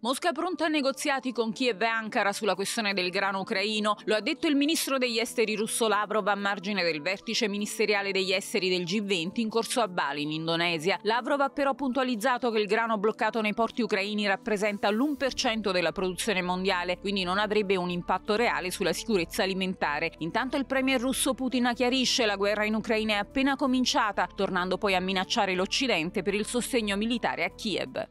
Mosca pronta a negoziati con Kiev e Ankara sulla questione del grano ucraino, lo ha detto il ministro degli esteri russo Lavrov a margine del vertice ministeriale degli esteri del G20 in corso a Bali, in Indonesia. Lavrov ha però puntualizzato che il grano bloccato nei porti ucraini rappresenta l'1% della produzione mondiale, quindi non avrebbe un impatto reale sulla sicurezza alimentare. Intanto il premier russo Putin chiarisce la guerra in Ucraina è appena cominciata, tornando poi a minacciare l'Occidente per il sostegno militare a Kiev.